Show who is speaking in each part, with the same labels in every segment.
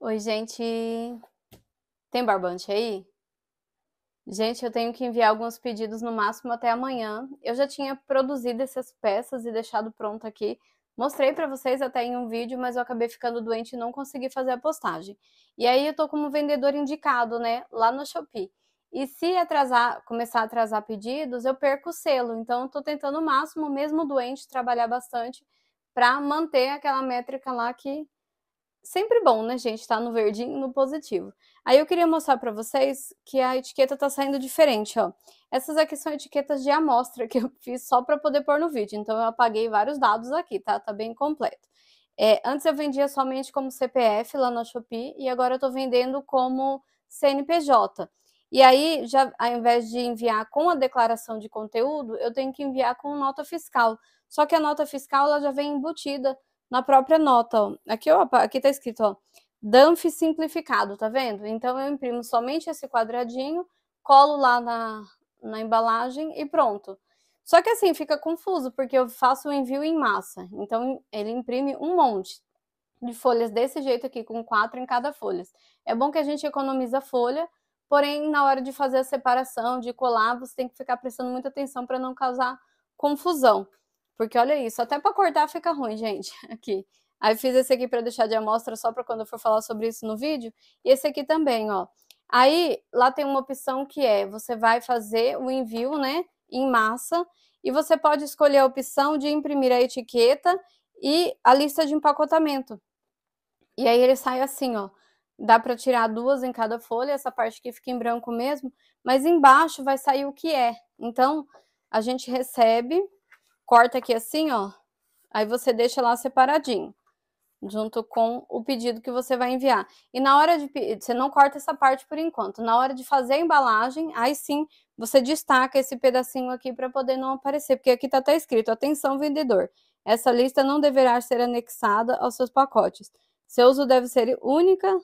Speaker 1: Oi, gente. Tem barbante aí? Gente, eu tenho que enviar alguns pedidos no máximo até amanhã. Eu já tinha produzido essas peças e deixado pronto aqui. Mostrei para vocês até em um vídeo, mas eu acabei ficando doente e não consegui fazer a postagem. E aí eu tô como vendedor indicado, né, lá no Shopee. E se atrasar, começar a atrasar pedidos, eu perco o selo. Então eu tô tentando o máximo, mesmo doente, trabalhar bastante para manter aquela métrica lá que sempre bom, né, gente? Tá no verdinho, no positivo. Aí eu queria mostrar para vocês que a etiqueta tá saindo diferente, ó. Essas aqui são etiquetas de amostra que eu fiz só para poder pôr no vídeo. Então eu apaguei vários dados aqui, tá? Tá bem completo. É, antes eu vendia somente como CPF lá na Shopee e agora eu tô vendendo como CNPJ. E aí, já, ao invés de enviar com a declaração de conteúdo, eu tenho que enviar com nota fiscal. Só que a nota fiscal ela já vem embutida na própria nota. Aqui, ó, aqui tá escrito, ó, DAMF simplificado, tá vendo? Então eu imprimo somente esse quadradinho, colo lá na, na embalagem e pronto. Só que assim fica confuso, porque eu faço o envio em massa. Então ele imprime um monte de folhas desse jeito aqui, com quatro em cada folha. É bom que a gente economiza folha, porém na hora de fazer a separação, de colar, você tem que ficar prestando muita atenção para não causar confusão. Porque olha isso, até para cortar fica ruim, gente, aqui. Aí fiz esse aqui para deixar de amostra só para quando eu for falar sobre isso no vídeo. E esse aqui também, ó. Aí lá tem uma opção que é, você vai fazer o envio, né, em massa, e você pode escolher a opção de imprimir a etiqueta e a lista de empacotamento. E aí ele sai assim, ó. Dá para tirar duas em cada folha, essa parte que fica em branco mesmo, mas embaixo vai sair o que é. Então, a gente recebe corta aqui assim, ó. Aí você deixa lá separadinho, junto com o pedido que você vai enviar. E na hora de você não corta essa parte por enquanto. Na hora de fazer a embalagem, aí sim você destaca esse pedacinho aqui para poder não aparecer, porque aqui está até escrito: atenção vendedor. Essa lista não deverá ser anexada aos seus pacotes. Seu uso deve ser única,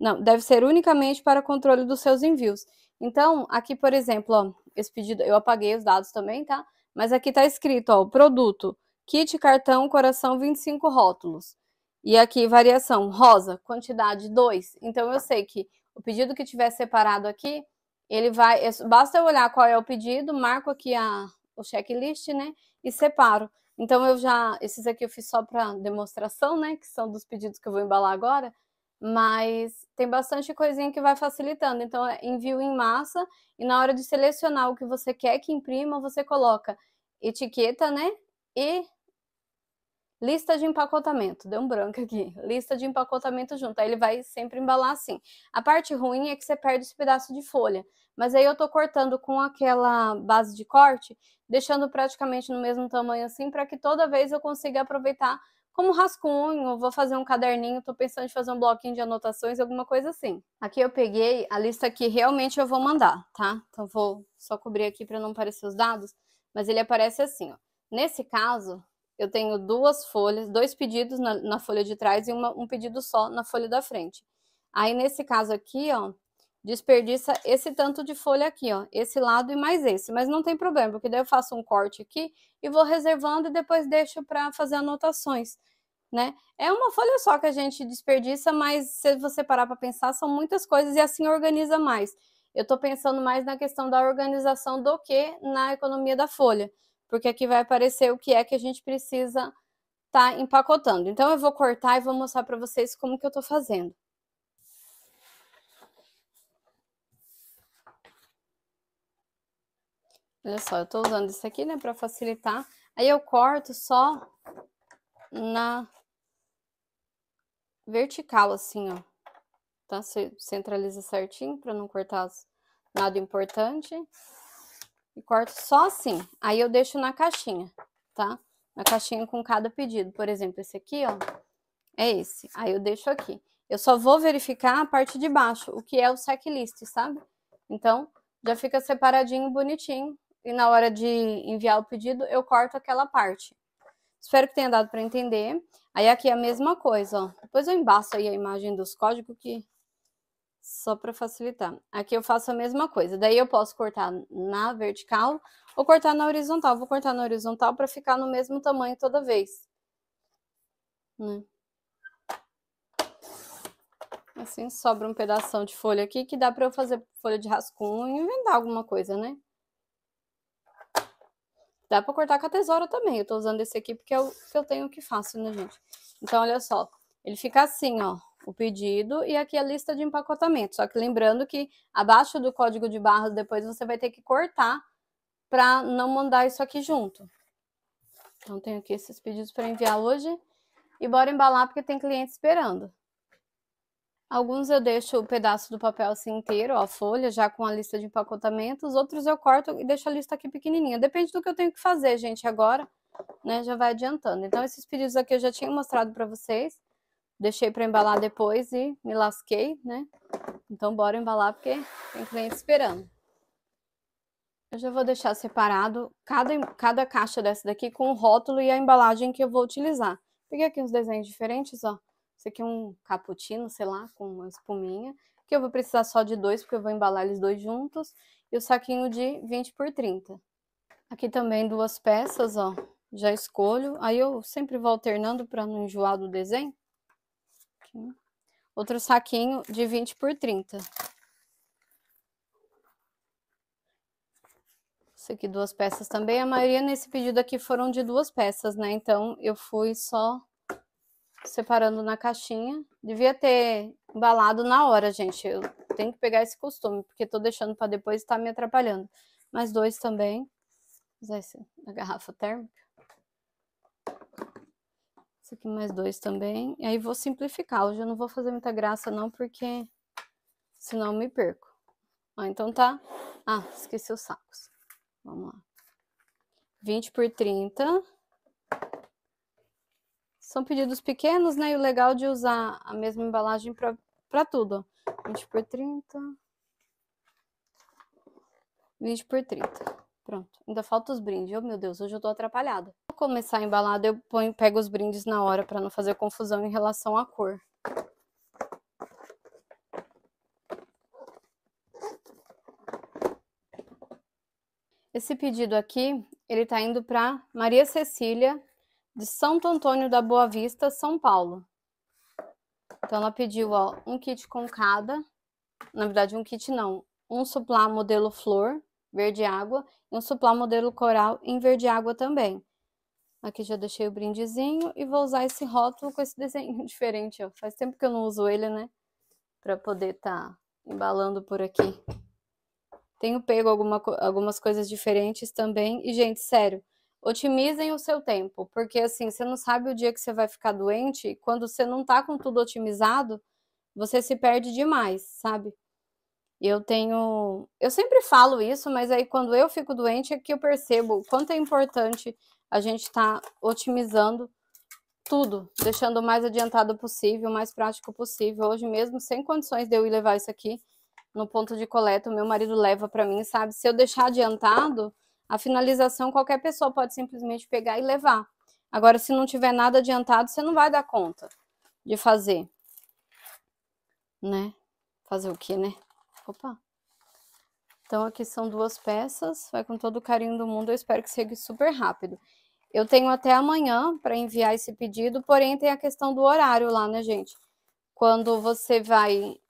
Speaker 1: não, deve ser unicamente para controle dos seus envios. Então, aqui, por exemplo, ó, esse pedido, eu apaguei os dados também, tá? Mas aqui está escrito, ó, o produto, kit, cartão, coração, 25 rótulos. E aqui, variação, rosa, quantidade 2. Então, eu sei que o pedido que tiver separado aqui, ele vai... É basta eu olhar qual é o pedido, marco aqui a, o checklist, né? E separo. Então, eu já... Esses aqui eu fiz só para demonstração, né? Que são dos pedidos que eu vou embalar agora mas tem bastante coisinha que vai facilitando. Então, é envio em massa e na hora de selecionar o que você quer que imprima, você coloca etiqueta, né? E lista de empacotamento. Deu um branco aqui. Lista de empacotamento junto. Aí ele vai sempre embalar assim. A parte ruim é que você perde esse pedaço de folha. Mas aí eu tô cortando com aquela base de corte, deixando praticamente no mesmo tamanho assim, para que toda vez eu consiga aproveitar como rascunho, vou fazer um caderninho, estou pensando em fazer um bloquinho de anotações, alguma coisa assim. Aqui eu peguei a lista que realmente eu vou mandar, tá? Então vou só cobrir aqui para não aparecer os dados, mas ele aparece assim, ó. Nesse caso, eu tenho duas folhas, dois pedidos na, na folha de trás e uma, um pedido só na folha da frente. Aí, nesse caso aqui, ó, desperdiça esse tanto de folha aqui, ó, esse lado e mais esse, mas não tem problema, porque daí eu faço um corte aqui e vou reservando e depois deixo para fazer anotações, né? É uma folha só que a gente desperdiça, mas se você parar para pensar, são muitas coisas e assim organiza mais. Eu estou pensando mais na questão da organização do que na economia da folha, porque aqui vai aparecer o que é que a gente precisa tá empacotando. Então eu vou cortar e vou mostrar para vocês como que eu estou fazendo. Olha só, eu tô usando isso aqui, né, pra facilitar. Aí eu corto só na vertical, assim, ó. Tá? Você centraliza certinho pra não cortar nada importante. E corto só assim. Aí eu deixo na caixinha, tá? Na caixinha com cada pedido. Por exemplo, esse aqui, ó, é esse. Aí eu deixo aqui. Eu só vou verificar a parte de baixo, o que é o checklist, sabe? Então, já fica separadinho, bonitinho e na hora de enviar o pedido eu corto aquela parte. Espero que tenha dado para entender. Aí aqui é a mesma coisa, ó. Depois eu embaço aí a imagem dos códigos que só para facilitar. Aqui eu faço a mesma coisa. Daí eu posso cortar na vertical ou cortar na horizontal. Vou cortar na horizontal para ficar no mesmo tamanho toda vez. Né? Assim sobra um pedaço de folha aqui que dá para eu fazer folha de rascunho, inventar alguma coisa, né? Dá para cortar com a tesoura também. Eu tô usando esse aqui porque é o que eu tenho que fácil, né, gente? Então, olha só. Ele fica assim, ó. O pedido e aqui a lista de empacotamento. Só que lembrando que abaixo do código de barras, depois você vai ter que cortar para não mandar isso aqui junto. Então, tenho aqui esses pedidos para enviar hoje. E bora embalar porque tem cliente esperando. Alguns eu deixo o pedaço do papel assim inteiro, a folha, já com a lista de empacotamentos. Outros eu corto e deixo a lista aqui pequenininha. Depende do que eu tenho que fazer, gente, agora, né? Já vai adiantando. Então, esses pedidos aqui eu já tinha mostrado para vocês. Deixei para embalar depois e me lasquei, né? Então, bora embalar porque tem cliente esperando. Eu já vou deixar separado cada, cada caixa dessa daqui com o rótulo e a embalagem que eu vou utilizar. Peguei aqui uns desenhos diferentes, ó isso aqui é um cappuccino, sei lá, com uma espuminha. Que eu vou precisar só de dois, porque eu vou embalar eles dois juntos. E o saquinho de 20 por 30. Aqui também duas peças, ó. Já escolho. Aí eu sempre vou alternando para não enjoar do desenho. Aqui. Outro saquinho de 20 por 30. Isso aqui duas peças também. A maioria nesse pedido aqui foram de duas peças, né? Então, eu fui só separando na caixinha. Devia ter embalado na hora, gente. Eu tenho que pegar esse costume, porque tô deixando para depois e tá me atrapalhando. Mais dois também. Usar esse da garrafa térmica. Esse aqui mais dois também. E aí vou simplificar. Hoje eu não vou fazer muita graça não, porque senão me perco. Ó, então tá... Ah, esqueci os sacos. Vamos lá. 20 por 30. São pedidos pequenos, né? E o legal de usar a mesma embalagem para tudo. 20 por 30. 20 por 30. Pronto. Ainda falta os brindes. Oh, meu Deus, hoje eu tô atrapalhada. Vou começar a embalada, eu ponho, pego os brindes na hora para não fazer confusão em relação à cor. Esse pedido aqui, ele tá indo para Maria Cecília de Santo Antônio da Boa Vista, São Paulo. Então ela pediu ó, um kit com cada, na verdade um kit não, um suplá modelo flor, verde água, e um suplá modelo coral em verde água também. Aqui já deixei o brindezinho e vou usar esse rótulo com esse desenho diferente. Ó. Faz tempo que eu não uso ele, né? Pra poder estar tá embalando por aqui. Tenho pego alguma, algumas coisas diferentes também. E, gente, sério, otimizem o seu tempo, porque assim, você não sabe o dia que você vai ficar doente, e quando você não tá com tudo otimizado, você se perde demais, sabe? Eu tenho, eu sempre falo isso, mas aí quando eu fico doente é que eu percebo quanto é importante a gente estar tá otimizando tudo, deixando o mais adiantado possível, o mais prático possível. Hoje mesmo, sem condições de eu ir levar isso aqui no ponto de coleta, o meu marido leva para mim, sabe? Se eu deixar adiantado, a finalização qualquer pessoa pode simplesmente pegar e levar. Agora, se não tiver nada adiantado, você não vai dar conta de fazer. Né? Fazer o que, né? Opa! Então, aqui são duas peças. Vai com todo o carinho do mundo. Eu espero que chegue super rápido. Eu tenho até amanhã para enviar esse pedido, porém tem a questão do horário lá, né, gente? Quando você vai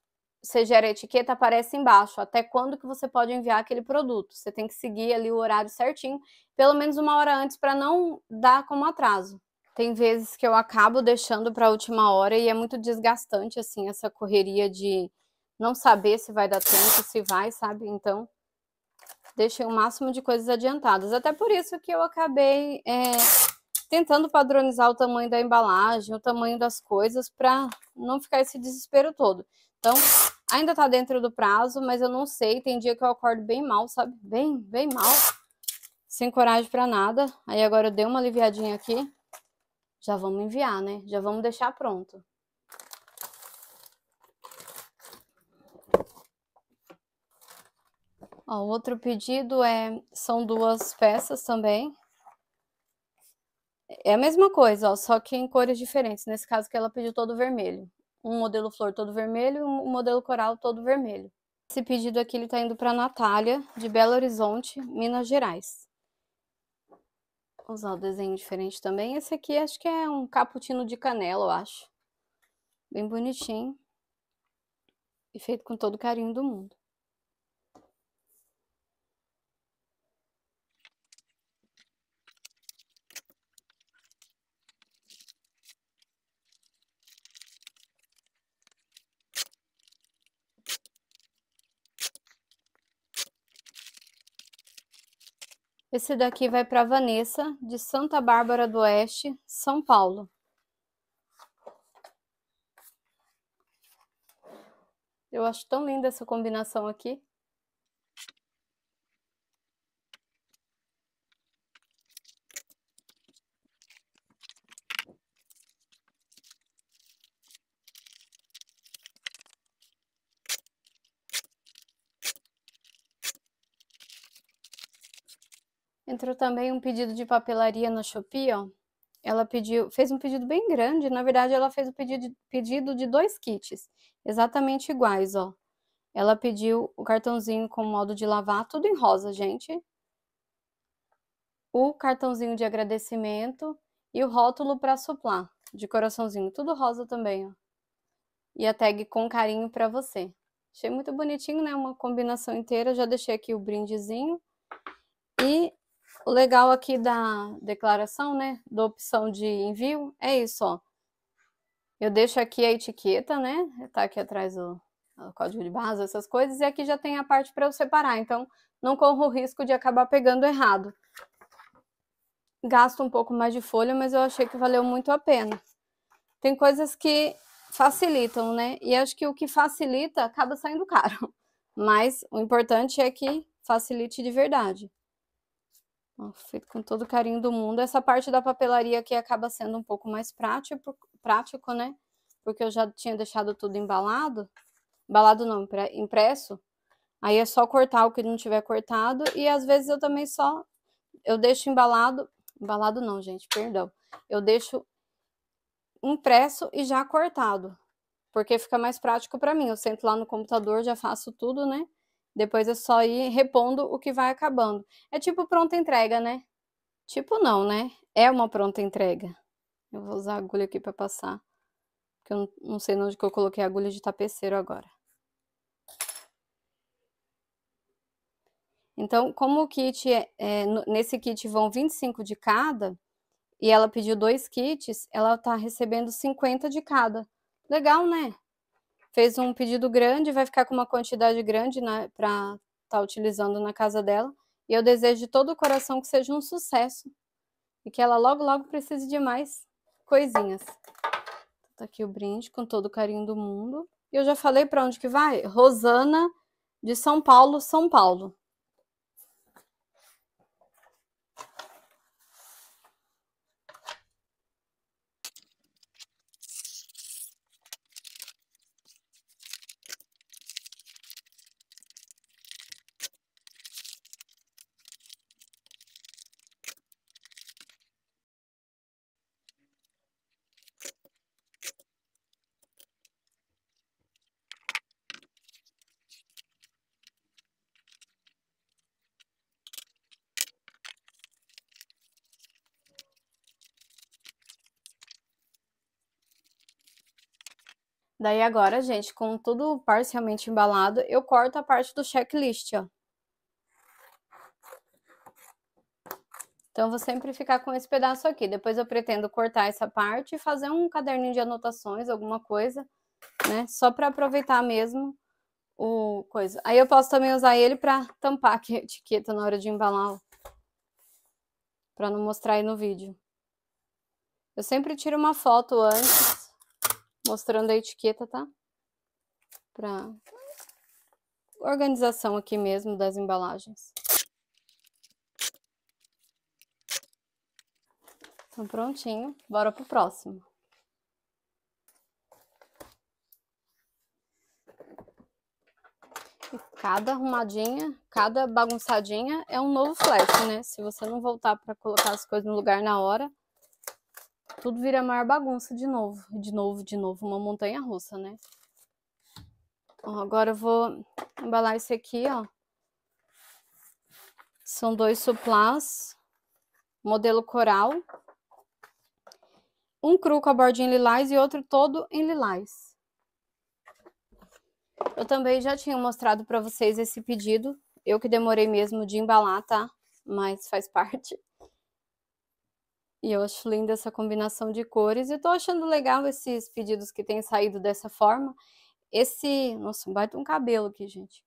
Speaker 1: você gera etiqueta, aparece embaixo, até quando que você pode enviar aquele produto. Você tem que seguir ali o horário certinho, pelo menos uma hora antes, para não dar como atraso. Tem vezes que eu acabo deixando para a última hora e é muito desgastante, assim, essa correria de não saber se vai dar tempo, se vai, sabe? Então, deixei o um máximo de coisas adiantadas. Até por isso que eu acabei é, tentando padronizar o tamanho da embalagem, o tamanho das coisas, para não ficar esse desespero todo. Então, Ainda tá dentro do prazo, mas eu não sei. Tem dia que eu acordo bem mal, sabe? Bem, bem mal. Sem coragem para nada. Aí agora eu dei uma aliviadinha aqui. Já vamos enviar, né? Já vamos deixar pronto. Ó, outro pedido é... São duas peças também. É a mesma coisa, ó, só que em cores diferentes. Nesse caso que ela pediu todo vermelho um modelo flor todo vermelho e um modelo coral todo vermelho. Esse pedido aqui está indo para a Natália, de Belo Horizonte, Minas Gerais. Vou usar o desenho diferente também. Esse aqui acho que é um cappuccino de canela, eu acho. Bem bonitinho. E feito com todo o carinho do mundo. Esse daqui vai para Vanessa, de Santa Bárbara do Oeste, São Paulo. Eu acho tão linda essa combinação aqui. entrou também um pedido de papelaria na Shopee, ó. Ela pediu, fez um pedido bem grande, na verdade ela fez o pedido, pedido de dois kits, exatamente iguais, ó. Ela pediu o cartãozinho com modo de lavar, tudo em rosa, gente. O cartãozinho de agradecimento e o rótulo para suplar, de coraçãozinho, tudo rosa também, ó. E a tag com carinho para você. Achei muito bonitinho, né? Uma combinação inteira. Já deixei aqui o brindezinho. E o legal aqui da declaração, né, da opção de envio, é isso, ó. Eu deixo aqui a etiqueta, né, tá aqui atrás o, o código de base, essas coisas, e aqui já tem a parte para eu separar, então não corro o risco de acabar pegando errado. Gasto um pouco mais de folha, mas eu achei que valeu muito a pena. Tem coisas que facilitam, né, e acho que o que facilita acaba saindo caro, mas o importante é que facilite de verdade. Feito com todo o carinho do mundo. Essa parte da papelaria aqui acaba sendo um pouco mais prático, prático né? Porque eu já tinha deixado tudo embalado. Embalado não, impresso. Aí é só cortar o que não tiver cortado. E às vezes eu também só... Eu deixo embalado... Embalado não, gente, perdão. Eu deixo impresso e já cortado. Porque fica mais prático para mim. Eu sento lá no computador, já faço tudo, né? Depois é só ir repondo o que vai acabando. É tipo pronta entrega, né? Tipo não, né? É uma pronta entrega. Eu vou usar a agulha aqui para passar. Porque eu não sei onde que eu coloquei a agulha de tapeceiro agora. Então, como o kit é, é, nesse kit vão 25 de cada, e ela pediu dois kits, ela tá recebendo 50 de cada. Legal, né? fez um pedido grande, vai ficar com uma quantidade grande né, para estar tá utilizando na casa dela. E eu desejo de todo o coração que seja um sucesso e que ela logo, logo precise de mais coisinhas. Tá aqui o brinde com todo o carinho do mundo. E eu já falei para onde que vai? Rosana de São Paulo, São Paulo. Daí agora, gente, com tudo parcialmente embalado, eu corto a parte do checklist, ó. Então, vou sempre ficar com esse pedaço aqui. Depois eu pretendo cortar essa parte e fazer um caderninho de anotações, alguma coisa, né? Só para aproveitar mesmo o coisa. Aí eu posso também usar ele para tampar aqui a etiqueta na hora de embalar, para não mostrar aí no vídeo. Eu sempre tiro uma foto antes mostrando a etiqueta, tá? Para organização aqui mesmo das embalagens. Então, prontinho. Bora pro próximo. E cada arrumadinha, cada bagunçadinha é um novo flash, né? Se você não voltar para colocar as coisas no lugar na hora, tudo vira maior bagunça de novo, de novo, de novo, uma montanha russa, né? agora eu vou embalar esse aqui, ó. São dois suplás, modelo coral. Um cru com a borda em lilás e outro todo em lilás. Eu também já tinha mostrado para vocês esse pedido. Eu que demorei mesmo de embalar, tá? Mas faz parte. E eu acho linda essa combinação de cores. E tô achando legal esses pedidos que têm saído dessa forma. Esse. Nossa, bate um cabelo aqui, gente.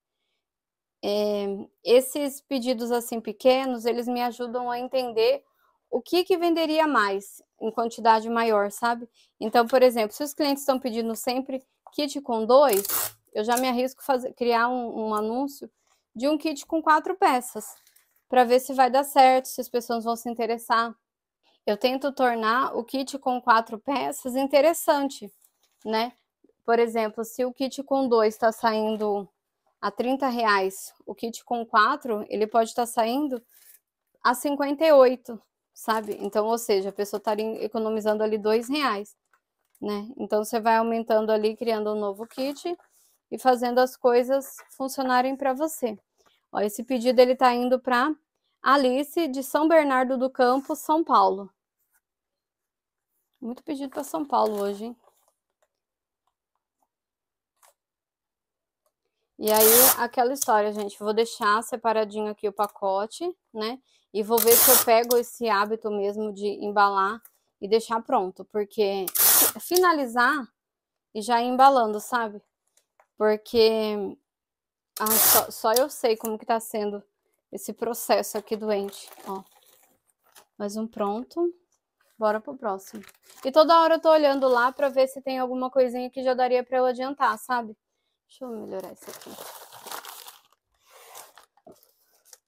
Speaker 1: É, esses pedidos assim pequenos, eles me ajudam a entender o que, que venderia mais em quantidade maior, sabe? Então, por exemplo, se os clientes estão pedindo sempre kit com dois, eu já me arrisco fazer, criar um, um anúncio de um kit com quatro peças para ver se vai dar certo, se as pessoas vão se interessar eu tento tornar o kit com quatro peças interessante, né? Por exemplo, se o kit com dois está saindo a 30 reais, o kit com quatro ele pode estar tá saindo a 58, sabe? Então, ou seja, a pessoa está economizando ali dois reais, né? Então, você vai aumentando ali, criando um novo kit e fazendo as coisas funcionarem para você. Ó, esse pedido ele está indo para Alice, de São Bernardo do Campo, São Paulo. Muito pedido para São Paulo hoje, hein? E aí, aquela história, gente. Vou deixar separadinho aqui o pacote, né? E vou ver se eu pego esse hábito mesmo de embalar e deixar pronto. Porque finalizar e já ir embalando, sabe? Porque ah, só, só eu sei como que tá sendo esse processo aqui doente, ó. Mais um pronto. Bora pro próximo. E toda hora eu tô olhando lá pra ver se tem alguma coisinha que já daria pra eu adiantar, sabe? Deixa eu melhorar isso aqui.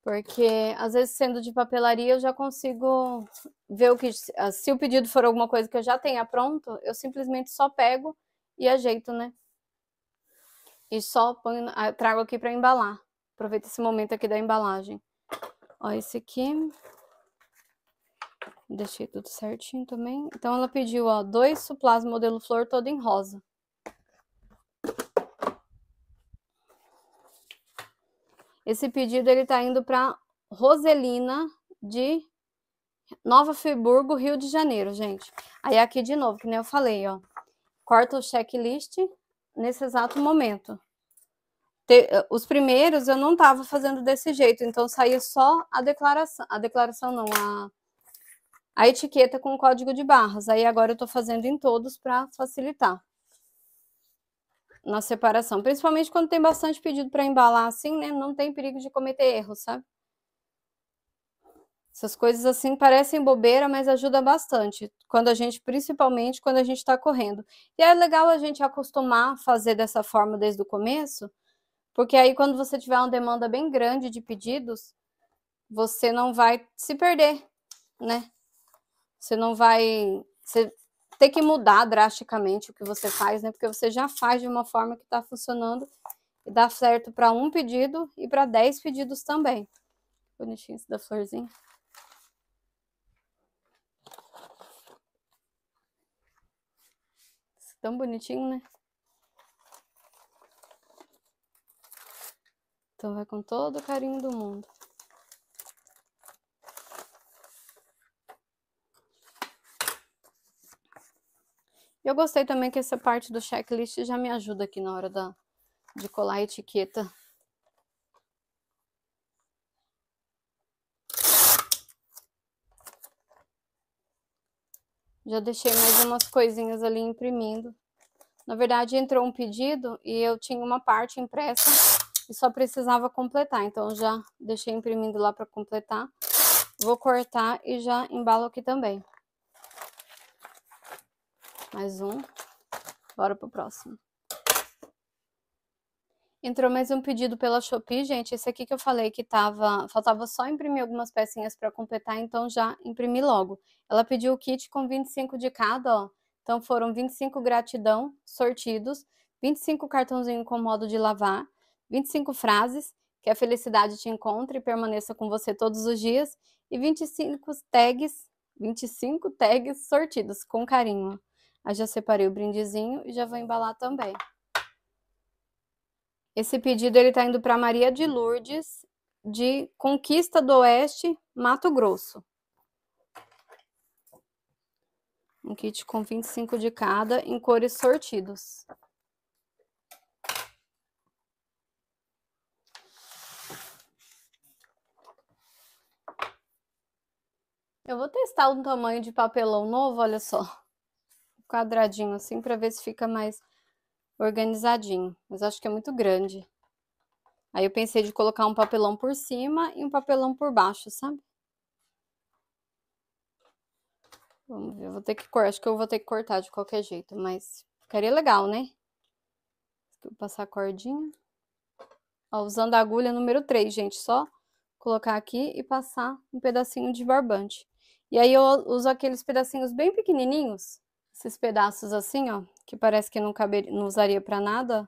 Speaker 1: Porque, às vezes, sendo de papelaria, eu já consigo ver o que... Ah, se o pedido for alguma coisa que eu já tenha pronto, eu simplesmente só pego e ajeito, né? E só ponho, ah, trago aqui para embalar. Aproveita esse momento aqui da embalagem. Ó, esse aqui. Deixei tudo certinho também. Então, ela pediu, ó, dois suplás modelo flor todo em rosa. Esse pedido, ele tá indo pra Roselina de Nova Friburgo, Rio de Janeiro, gente. Aí aqui de novo, que nem eu falei, ó. Corta o checklist nesse exato momento. Te, eh, os primeiros eu não estava fazendo desse jeito, então saía só a declaração, a declaração não, a, a etiqueta com o código de barras. Aí agora eu estou fazendo em todos para facilitar na separação, principalmente quando tem bastante pedido para embalar assim, né? Não tem perigo de cometer erro, sabe? Essas coisas assim parecem bobeira, mas ajuda bastante. Quando a gente, principalmente quando a gente está correndo. E é legal a gente acostumar a fazer dessa forma desde o começo, porque aí, quando você tiver uma demanda bem grande de pedidos, você não vai se perder, né? Você não vai você ter que mudar drasticamente o que você faz, né? Porque você já faz de uma forma que está funcionando e dá certo para um pedido e para dez pedidos também. Bonitinho esse da florzinha. Tão bonitinho, né? Então vai com todo o carinho do mundo. eu gostei também que essa parte do checklist já me ajuda aqui na hora da, de colar a etiqueta. Já deixei mais umas coisinhas ali imprimindo. Na verdade, entrou um pedido e eu tinha uma parte impressa e só precisava completar, então já deixei imprimindo lá para completar. Vou cortar e já embalo aqui também. Mais um. Bora pro próximo. Entrou mais um pedido pela Shopee, gente. Esse aqui que eu falei que tava, faltava só imprimir algumas pecinhas para completar, então já imprimi logo. Ela pediu o kit com 25 de cada, ó. Então foram 25 gratidão sortidos, 25 cartãozinho com modo de lavar 25 frases que a felicidade te encontre e permaneça com você todos os dias e 25 tags, 25 tags sortidos com carinho. Aí já separei o brindezinho e já vou embalar também. Esse pedido ele tá indo para Maria de Lourdes de Conquista do Oeste, Mato Grosso. Um kit com 25 de cada em cores sortidos. Eu vou testar um tamanho de papelão novo, olha só. Quadradinho assim, para ver se fica mais organizadinho. Mas acho que é muito grande. Aí eu pensei de colocar um papelão por cima e um papelão por baixo, sabe? Vamos ver, eu vou ter que cortar. Acho que eu vou ter que cortar de qualquer jeito, mas ficaria legal, né? Vou passar a cordinha. Ó, usando a agulha número 3, gente, só colocar aqui e passar um pedacinho de barbante. E aí eu uso aqueles pedacinhos bem pequenininhos, esses pedaços assim, ó, que parece que não, caber, não usaria pra nada.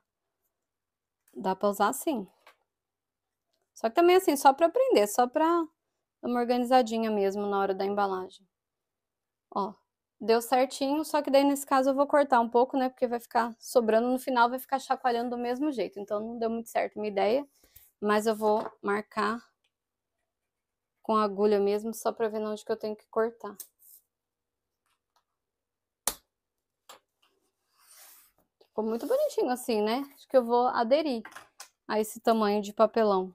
Speaker 1: Dá pra usar assim. Só que também assim, só pra aprender, só pra dar uma organizadinha mesmo na hora da embalagem. Ó, deu certinho, só que daí nesse caso eu vou cortar um pouco, né? Porque vai ficar sobrando no final, vai ficar chacoalhando do mesmo jeito. Então não deu muito certo a minha ideia, mas eu vou marcar com agulha mesmo, só para ver onde que eu tenho que cortar. Ficou muito bonitinho assim, né? Acho que eu vou aderir a esse tamanho de papelão.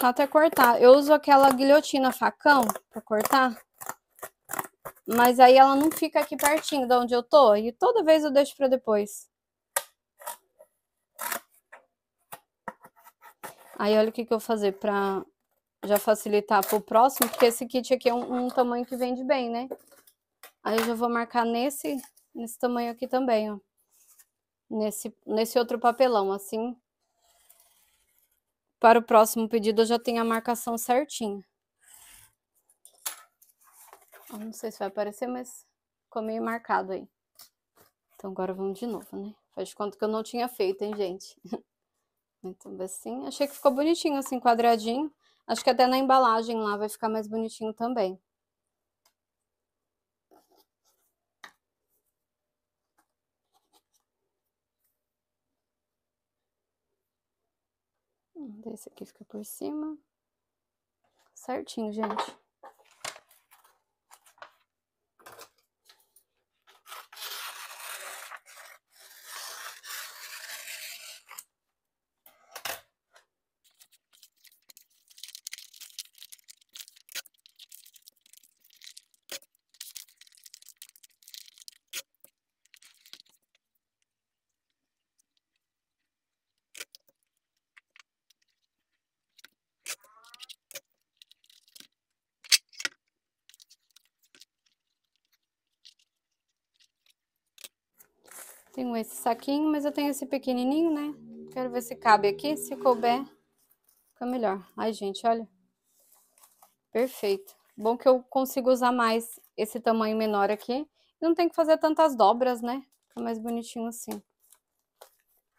Speaker 1: Chato é cortar. Eu uso aquela guilhotina facão para cortar, mas aí ela não fica aqui pertinho de onde eu tô, e toda vez eu deixo para depois. Aí olha o que, que eu vou fazer para já facilitar para o próximo, porque esse kit aqui é um, um, tamanho que vende bem, né? Aí eu já vou marcar nesse, nesse tamanho aqui também, ó. Nesse, nesse outro papelão, assim. Para o próximo pedido eu já tenho a marcação certinha. Eu não sei se vai aparecer, mas ficou meio marcado aí. Então agora vamos de novo, né? Faz de conta que eu não tinha feito, hein, gente? Então, assim, achei que ficou bonitinho, assim, quadradinho. Acho que até na embalagem lá vai ficar mais bonitinho também. Esse aqui fica por cima. Certinho, gente. saquinho, mas eu tenho esse pequenininho, né? Quero ver se cabe aqui, se couber, fica melhor. Ai, gente, olha. Perfeito. Bom que eu consigo usar mais esse tamanho menor aqui. Não tem que fazer tantas dobras, né? Fica mais bonitinho assim.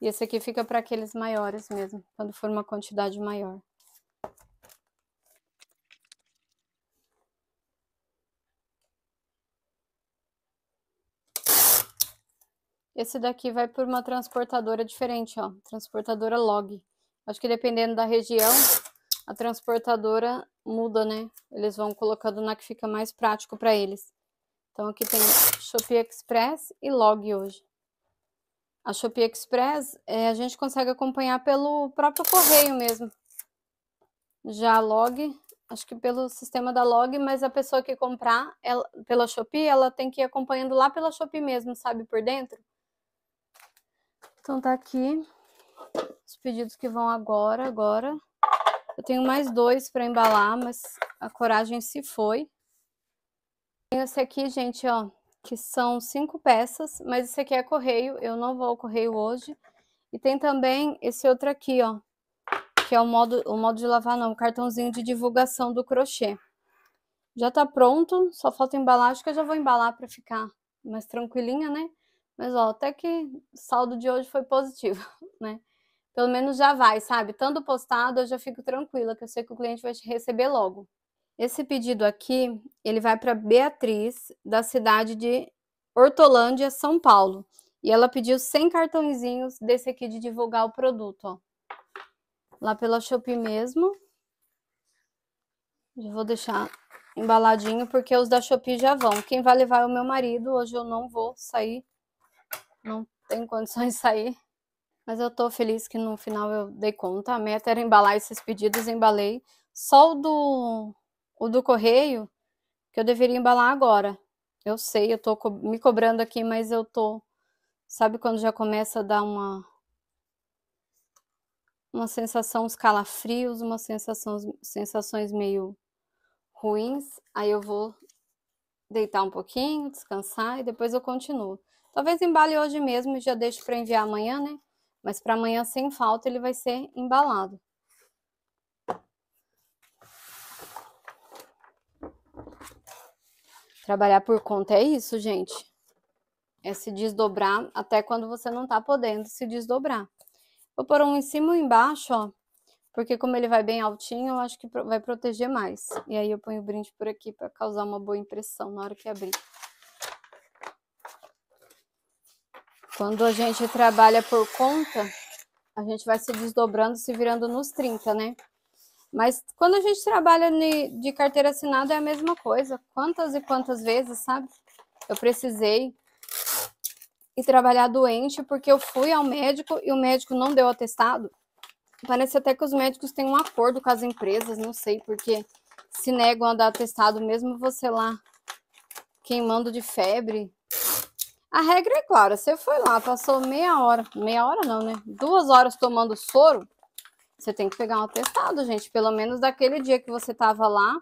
Speaker 1: E esse aqui fica para aqueles maiores mesmo, quando for uma quantidade maior. Esse daqui vai por uma transportadora diferente, ó. Transportadora log. Acho que dependendo da região, a transportadora muda, né? Eles vão colocando na que fica mais prático para eles. Então aqui tem Shopee Express e log hoje. A Shopee Express é, a gente consegue acompanhar pelo próprio correio mesmo. Já a log, acho que pelo sistema da log, mas a pessoa que comprar ela, pela Shopee, ela tem que ir acompanhando lá pela Shopee mesmo, sabe, por dentro. Então tá aqui os pedidos que vão agora, agora. Eu tenho mais dois para embalar, mas a coragem se foi. Tem esse aqui, gente, ó, que são cinco peças, mas esse aqui é correio, eu não vou ao correio hoje. E tem também esse outro aqui, ó, que é o modo, o modo de lavar, não, o cartãozinho de divulgação do crochê. Já tá pronto, só falta embalagem, que eu já vou embalar para ficar mais tranquilinha, né? Mas ó, até que o saldo de hoje foi positivo, né? Pelo menos já vai, sabe? Tanto postado, eu já fico tranquila, que eu sei que o cliente vai receber logo. Esse pedido aqui, ele vai para Beatriz, da cidade de Hortolândia, São Paulo. E ela pediu 100 cartãozinhos desse aqui de divulgar o produto, ó. Lá pela Shopee mesmo. Já vou deixar embaladinho, porque os da Shopee já vão. Quem vai levar é o meu marido, hoje eu não vou sair não tenho condições de sair. Mas eu tô feliz que no final eu dei conta. A meta era embalar esses pedidos, embalei. Só o do, o do correio, que eu deveria embalar agora. Eu sei, eu tô co me cobrando aqui, mas eu tô. Sabe quando já começa a dar uma. Uma sensação, uns calafrios, uma sensação, sensações meio ruins. Aí eu vou deitar um pouquinho, descansar e depois eu continuo. Talvez embale hoje mesmo e já deixe para enviar amanhã, né? Mas para amanhã, sem falta, ele vai ser embalado. Trabalhar por conta é isso, gente. É se desdobrar até quando você não tá podendo se desdobrar. Vou pôr um em cima e um embaixo, ó. Porque como ele vai bem altinho, eu acho que vai proteger mais. E aí eu ponho o brinde por aqui para causar uma boa impressão na hora que abrir. Quando a gente trabalha por conta, a gente vai se desdobrando, se virando nos 30, né? Mas quando a gente trabalha de carteira assinada é a mesma coisa. Quantas e quantas vezes, sabe? Eu precisei e trabalhar doente porque eu fui ao médico e o médico não deu atestado. Parece até que os médicos têm um acordo com as empresas, não sei, porque se negam a dar atestado mesmo você lá queimando de febre, a regra é clara, você foi lá, passou meia hora, meia hora não, né? Duas horas tomando soro, você tem que pegar um atestado, gente, pelo menos daquele dia que você estava lá.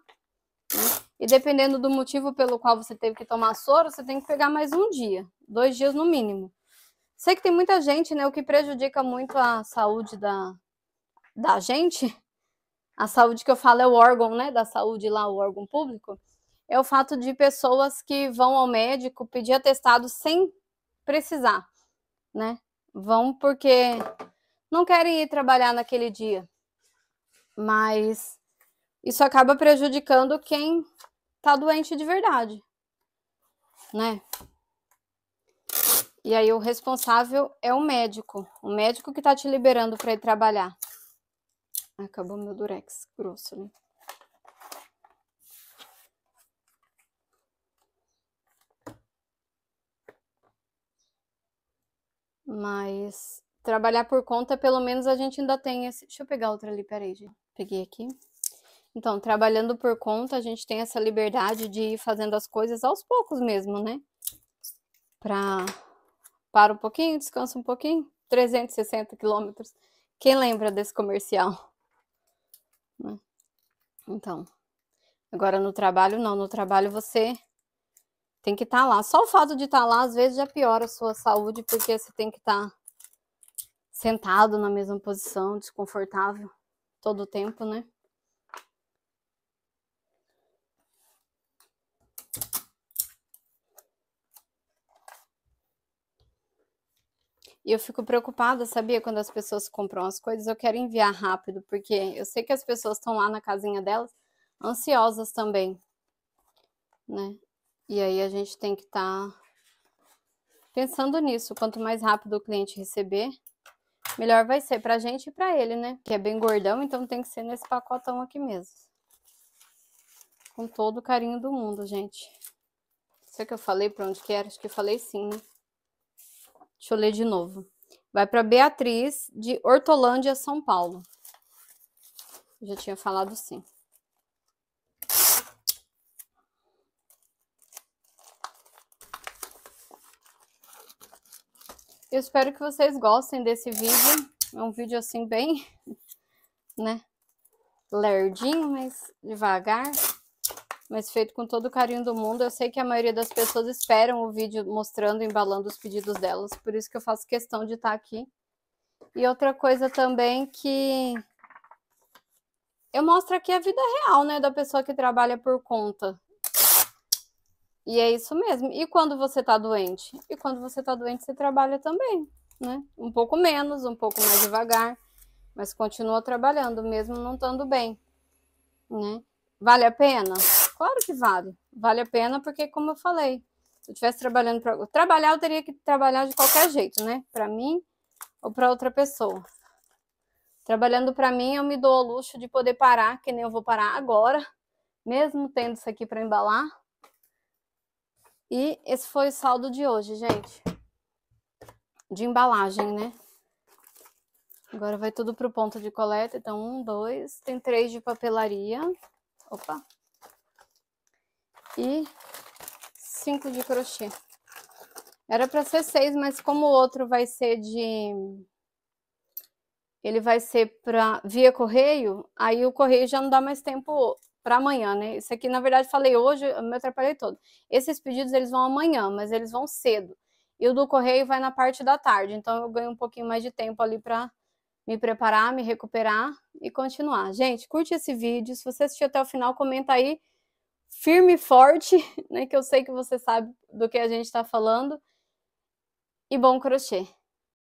Speaker 1: Né? E dependendo do motivo pelo qual você teve que tomar soro, você tem que pegar mais um dia, dois dias no mínimo. Sei que tem muita gente, né? O que prejudica muito a saúde da, da gente, a saúde que eu falo é o órgão, né? Da saúde lá, o órgão público é o fato de pessoas que vão ao médico pedir atestado sem precisar, né? Vão porque não querem ir trabalhar naquele dia. Mas isso acaba prejudicando quem tá doente de verdade, né? E aí o responsável é o médico, o médico que tá te liberando para ir trabalhar. Acabou meu durex grosso, né? Mas trabalhar por conta, pelo menos a gente ainda tem esse. Deixa eu pegar outra ali, peraí, gente. Peguei aqui. Então, trabalhando por conta, a gente tem essa liberdade de ir fazendo as coisas aos poucos mesmo, né? Pra. Para um pouquinho, descansa um pouquinho. 360 quilômetros. Quem lembra desse comercial? Né? Então, agora no trabalho, não. No trabalho você tem que estar tá lá. Só o fato de estar tá lá, às vezes, já piora a sua saúde, porque você tem que estar tá sentado na mesma posição, desconfortável, todo o tempo, né? E eu fico preocupada, sabia? Quando as pessoas compram as coisas, eu quero enviar rápido, porque eu sei que as pessoas estão lá na casinha delas, ansiosas também, né? E aí a gente tem que estar tá pensando nisso. Quanto mais rápido o cliente receber, melhor vai ser para a gente e para ele, né? Que é bem gordão, então tem que ser nesse pacotão aqui mesmo. Com todo o carinho do mundo, gente. Será que eu falei para onde que era? Acho que falei sim, né? Deixa eu ler de novo. Vai para Beatriz, de Hortolândia, São Paulo. Eu já tinha falado sim. Eu espero que vocês gostem desse vídeo. É um vídeo assim bem, né, lerdinho, mas devagar. Mas feito com todo o carinho do mundo. Eu sei que a maioria das pessoas esperam o vídeo mostrando, embalando os pedidos delas. Por isso que eu faço questão de estar tá aqui. E outra coisa também que eu mostro aqui a vida real, né, da pessoa que trabalha por conta. E é isso mesmo. E quando você tá doente? E quando você tá doente, você trabalha também, né? Um pouco menos, um pouco mais devagar, mas continua trabalhando, mesmo não estando bem, né? Vale a pena? Claro que vale. Vale a pena porque, como eu falei, se eu estivesse trabalhando para trabalhar, eu teria que trabalhar de qualquer jeito, né? Para mim ou para outra pessoa. Trabalhando para mim, eu me dou o luxo de poder parar, que nem eu vou parar agora, mesmo tendo isso aqui para embalar, e esse foi o saldo de hoje, gente. De embalagem, né? Agora vai tudo pro ponto de coleta. Então, um, dois. Tem três de papelaria. Opa. E cinco de crochê. Era para ser seis, mas como o outro vai ser de... Ele vai ser para via correio, aí o correio já não dá mais tempo para amanhã, né? Isso aqui, na verdade, falei hoje, eu me atrapalhei todo. Esses pedidos eles vão amanhã, mas eles vão cedo. E o do correio vai na parte da tarde, então eu ganho um pouquinho mais de tempo ali para me preparar, me recuperar e continuar. Gente, curte esse vídeo. Se você assistiu até o final, comenta aí firme e forte, né? Que eu sei que você sabe do que a gente está falando. E bom crochê!